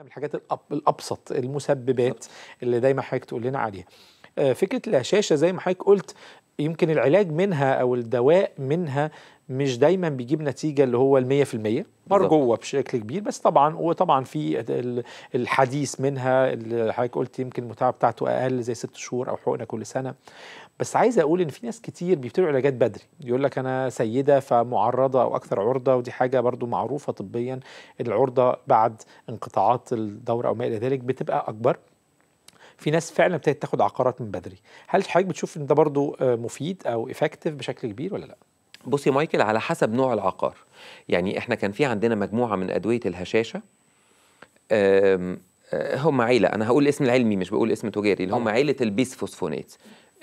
من الحاجات الأبسط المسببات اللي دايما حضرتك تقول لنا عليها فكره الهشاشه زي ما حضرتك قلت يمكن العلاج منها او الدواء منها مش دايما بيجيب نتيجه اللي هو في 100% مرجوه بشكل كبير بس طبعا وطبعا في الحديث منها اللي حضرتك قلت يمكن المتابعه بتاعته اقل زي ست شهور او حقنه كل سنه بس عايز اقول ان في ناس كتير بيبتدوا علاجات بدري يقول لك انا سيده فمعرضه او اكثر عرضه ودي حاجه برضو معروفه طبيا العرضه بعد انقطاعات الدوره او ما الى ذلك بتبقى اكبر في ناس فعلا ابتدت تاخد عقارات من بدري هل حضرتك بتشوف ان ده برضو آه، مفيد او افكتيف بشكل كبير ولا لا بصي يا مايكل على حسب نوع العقار يعني احنا كان في عندنا مجموعه من ادويه الهشاشه آه، هم عيله انا هقول اسم العلمي مش بقول اسم تجاري اللي هم آه. عيله البيس فوسفونات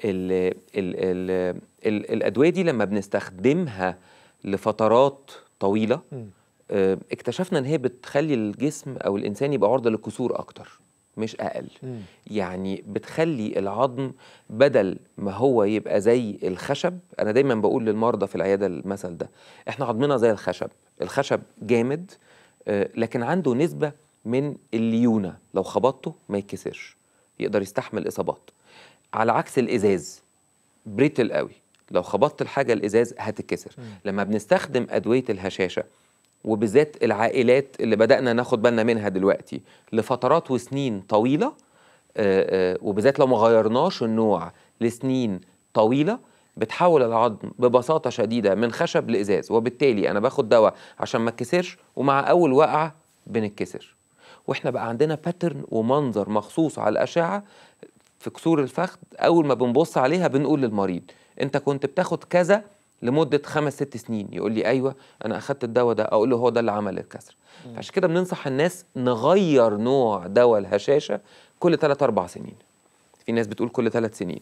الـ الـ الـ الـ الادويه دي لما بنستخدمها لفترات طويله اكتشفنا ان هي بتخلي الجسم او الانسان يبقى عرضه للكسور اكتر مش اقل مم. يعني بتخلي العظم بدل ما هو يبقى زي الخشب انا دايما بقول للمرضى في العياده المثل ده احنا عظمنا زي الخشب الخشب جامد آه، لكن عنده نسبه من الليونه لو خبطته ما يتكسرش يقدر يستحمل اصابات على عكس الازاز بريتل قوي لو خبطت الحاجه الازاز هتتكسر لما بنستخدم ادويه الهشاشه وبالذات العائلات اللي بدأنا ناخد بالنا منها دلوقتي لفترات وسنين طويلة آه، آه، وبالذات لو ما غيرناش النوع لسنين طويلة بتحول العظم ببساطة شديدة من خشب لإزاز وبالتالي أنا باخد دواء عشان ما اتكسرش ومع أول وقعة بنتكسر واحنا بقى عندنا باترن ومنظر مخصوص على الأشعة في كسور الفخذ أول ما بنبص عليها بنقول للمريض أنت كنت بتاخد كذا لمده خمس ست سنين يقول لي ايوه انا اخدت الدواء ده اقول له هو ده اللي عمل الكسر فعشان كده بننصح الناس نغير نوع دواء الهشاشه كل ثلاث اربع سنين في ناس بتقول كل ثلاث سنين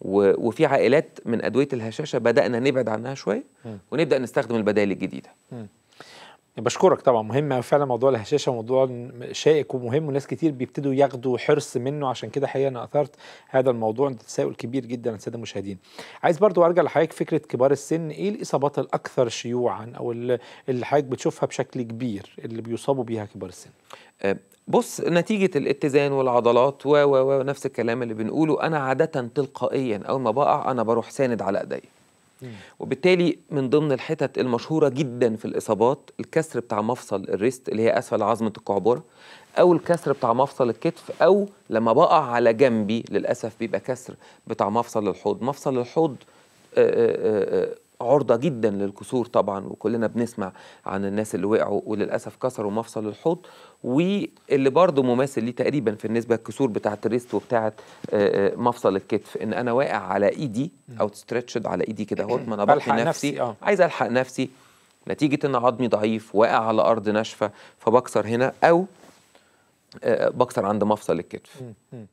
و... وفي عائلات من ادويه الهشاشه بدانا نبعد عنها شويه ونبدا نستخدم البدائل الجديده م. بشكرك طبعا مهم فعلا موضوع الهشاشه موضوع شائك ومهم وناس كتير بيبتدوا ياخدوا حرص منه عشان كده حقيقه انا اثرت هذا الموضوع تساؤل كبير جدا الساده المشاهدين. عايز برضو ارجع لحضرتك فكره كبار السن ايه الاصابات الاكثر شيوعا او اللي حضرتك بتشوفها بشكل كبير اللي بيصابوا بيها كبار السن؟ أه، بص نتيجة الاتزان والعضلات و و نفس الكلام اللي بنقوله أنا عادة تلقائيا أول ما بقع أنا بروح ساند على إيديا وبالتالي من ضمن الحتت المشهوره جدا في الاصابات الكسر بتاع مفصل الريست اللي هي اسفل عظمه الكعبره او الكسر بتاع مفصل الكتف او لما بقع على جنبي للاسف بيبقى كسر بتاع مفصل الحوض مفصل الحوض آآ آه، آآ آه، آه، عرضة جدا للكسور طبعا وكلنا بنسمع عن الناس اللي وقعوا وللأسف كسروا مفصل الحوض واللي برضه مماثل ليه تقريبا في النسبة الكسور بتاعة الريست وبتاعة آه، آه، مفصل الكتف إن أنا واقع على إيدي أو ستريتشد على إيدي كده أهوت ما أنا بلحق نفسي آه. عايز ألحق نفسي نتيجة إن عظمي ضعيف واقع على أرض ناشفة فبكسر هنا أو آه، بكسر عند مفصل الكتف